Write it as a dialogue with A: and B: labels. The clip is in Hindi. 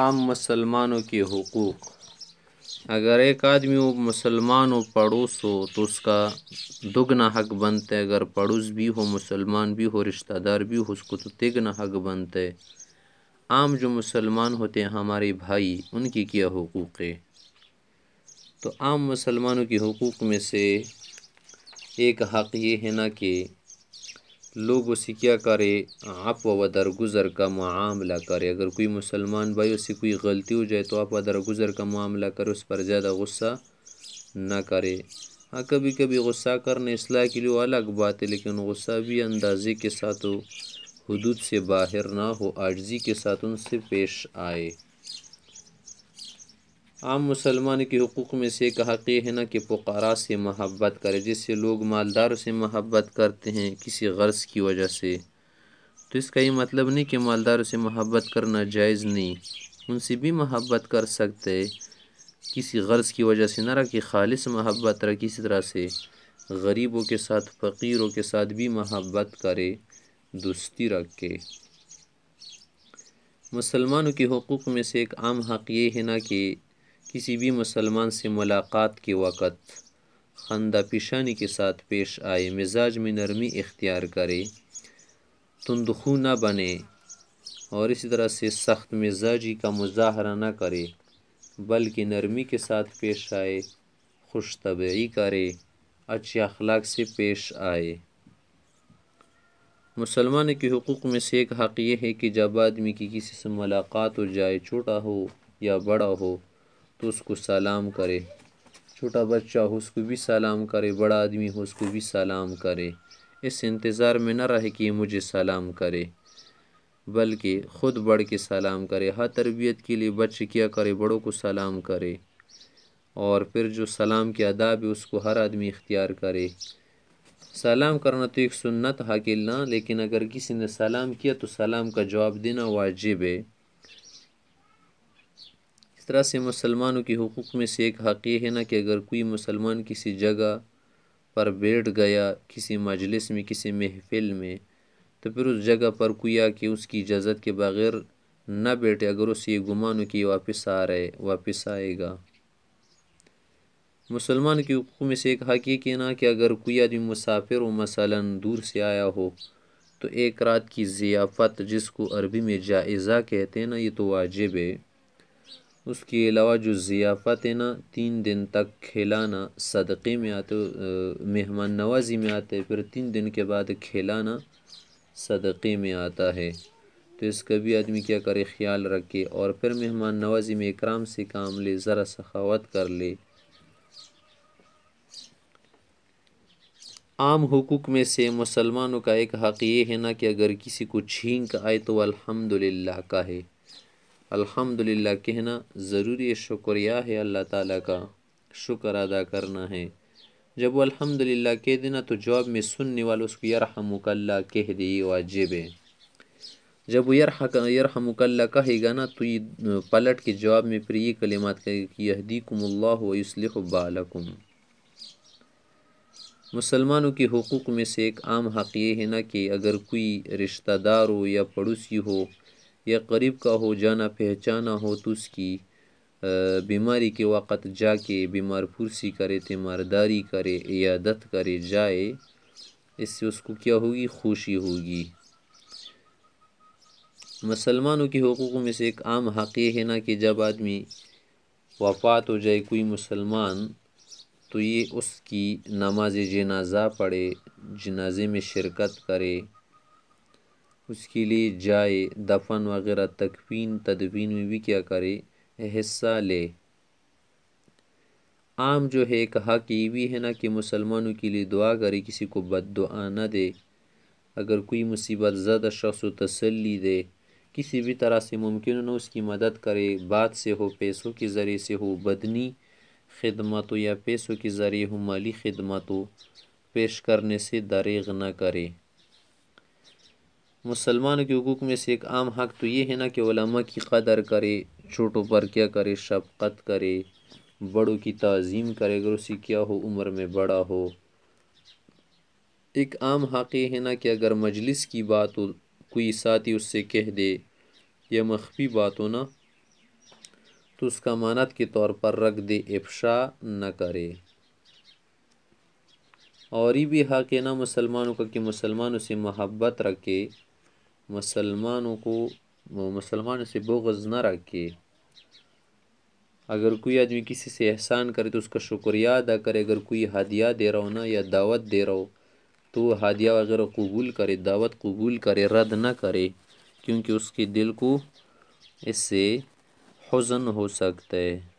A: आम मुसलमानों के हकूक़ अगर एक आदमी वो मुसलमान हो पड़ोस हो तो उसका दुगना हक बनता है अगर पड़ोस भी हो मुसलमान भी हो रिश्तेदार भी हो उसको तो तिगना हक बनता है आम जो मुसलमान होते हैं हमारे भाई उनकी क्या हकूक़ है तो आम मुसलमानों के हकूक़ में से एक हक़ ये है ना कि लोग उसे क्या करे आप व दरगुजर का मामला करे अगर कोई मुसलमान भाई उससे कोई गलती हो जाए तो आप व दरगुजर का मामला करे उस पर ज़्यादा गुस्सा ना करे हाँ कभी कभी गुस्सा करना इसलाह के लिए अलग बात है लेकिन गुस्सा भी अंदाजे के साथ हो हदूद से बाहर ना हो आर्जी के साथ उनसे पेश आए आम मुसलमान के हकूक़ में से एक हक़ है ना कि पुकारा से महब्बत करे जिससे लोग मालदार से महब्बत करते हैं किसी गर्ज की वजह से तो इसका ये मतलब नहीं कि मालदारों से महब्बत करना जायज़ नहीं उनसे भी महब्बत कर सकते किसी गर्ज की वजह से ना रखी खालिश महब्बत रख किसी तरह से गरीबों के साथ फ़कीरों के साथ भी महब्बत करे दोस्ती रखे मुसलमानों के हकूक़ में से एक आम हक़ ये है ना कि किसी भी मुसलमान से मुलाकात के वक़्त खंदा पेशानी के साथ पेश आए मिजाज में नरमी इख्तियार करे तंदखू ना बने और इसी तरह से सख्त मिजाजी का मुजाहरा ना करे बल्कि नरमी के साथ पेश आए खुश तबी करे अच्छे अखलाक से पेश आए मुसलमान के हकूक़ में से एक हक़ यह है कि जब आदमी की किसी से मुलाकात हो जाए छोटा हो या बड़ा हो तो उसको सलाम करे छोटा बच्चा हो उसको भी सलाम करे बड़ा आदमी हो उसको भी सलाम करे इस इंतज़ार में न रहे कि मुझे सलाम करे बल्कि ख़ुद बढ़ के सलाम करे हर तरबियत के लिए बच्चे क्या करे बड़ों को सलाम करे और फिर जो सलाम के अदाब है उसको हर आदमी इख्तियार करे सलाम करना तो एक सुन्नत हाकिल ना लेकिन अगर किसी ने सलाम किया तो सलाम का जवाब देना वाजिब है इस तरह से मुसलमानों के हकूक़ में से एक हक़ ये है ना कि अगर कोई मुसलमान किसी जगह पर बैठ गया किसी मजलिस में किसी महफिल में तो फिर उस जगह पर कोई आके उसकी इजाज़त के बग़ैर न बैठे अगर उसे ये गुमान हो कि वापस आ रहे वापस आएगा मुसलमान के हकूक़ में से एक हक़ ये कहना कि अगर कोई आदमी मुसाफिर हो मसला दूर से आया हो तो एक रात की ज़ियाफ़त जिसको अरबी में जायज़ा कहते हैं ना ये तो वाजिब है उसके अलावा जो ज़ियाफ़त है ना तीन दिन तक खिलाना सदक़े में आते मेहमान नवाजी में आते फिर तीन दिन के बाद खिलाना सदक़े में आता है तो इसका भी आदमी क्या करे ख्याल रखे और फिर मेहमान नवाजी में इकराम से काम ले ज़रा सखावत कर ले आम हुकूक में से मुसलमानों का एक हक़ ये है ना कि अगर किसी को छींक आए तो अल्हम्दुलिल्लाह का है अल्हम्दुलिल्लाह कहना ज़रूरी शुक्रिया है अल्लाह ताला का शुक्र अदा करना है जब वो अल्हम्दुलिल्लाह कह देना तो जवाब में सुनने वाला उसको यरहमुकल्ला कह दे वाजिब है जब वो यरहमुकल्ला कहेगा ना तो ये पलट के जवाब में फिर ये कलिमात कहेगी मुसलमानों के हकूक़ में से एक आम हक़ ये है ना कि अगर कोई रिश्तेदार हो या पड़ोसी हो या करीब का हो जाना पहचाना हो तो उसकी बीमारी के वक़्त जाके बीमार फुर्सी करे तीमारदारी करे यादत करे जाए इससे उसको क्या होगी खुशी होगी मुसलमानों के हकूक़ में से एक आम हक़ ये है ना कि जब आदमी वफ़ात हो जाए कोई मुसलमान तो ये उसकी नमाज जनाजा पढ़े जनाजे में शिरकत करे उसके लिए जाए दफन वगैरह तकवीन तदवीन में भी क्या करे हिस्सा ले आम जो है कहा कि ये भी है ना कि मुसलमानों के लिए दुआ करे किसी को बद दुआ ना दे अगर कोई मुसीबत ज़्यादा शख्स तसली दे किसी भी तरह से मुमकिन हो उसकी मदद करे बात से हो पैसों के ज़रिए से हो बदनी खदमत या पैसों के ज़रिए हो माली खदमत पेश करने से दरेग ना करे मुसलमानों के हकूक़ में से एक आम हक तो ये है ना कि वलमा की कदर करे छोटों पर क्या करे शफ़क़त करे बड़ों की तज़ीम करे अगर उसी क्या हो उम्र में बड़ा हो एक आम हक़ ये है ना कि अगर मजलिस की बात हो कोई साथी उससे कह दे या मखफी बात हो ना तो उसका मानत के तौर पर रख दे इफ्शा न करे और ये भी हक़ है ना मुसलमानों का कि मुसलमानों से मोहब्बत रखे मुसलमानों को मुसलमानों से बोगज़ न रखे अगर कोई आदमी किसी से एहसान करे तो उसका शुक्रिया अदा करे अगर कोई हादिया दे रहा हो ना या दावत दे रहा हो तो हादिया वगैरह कबूल करे दावत कबूल करे रद्द ना करे क्योंकि उसके दिल को इससे हज़न हो सकता है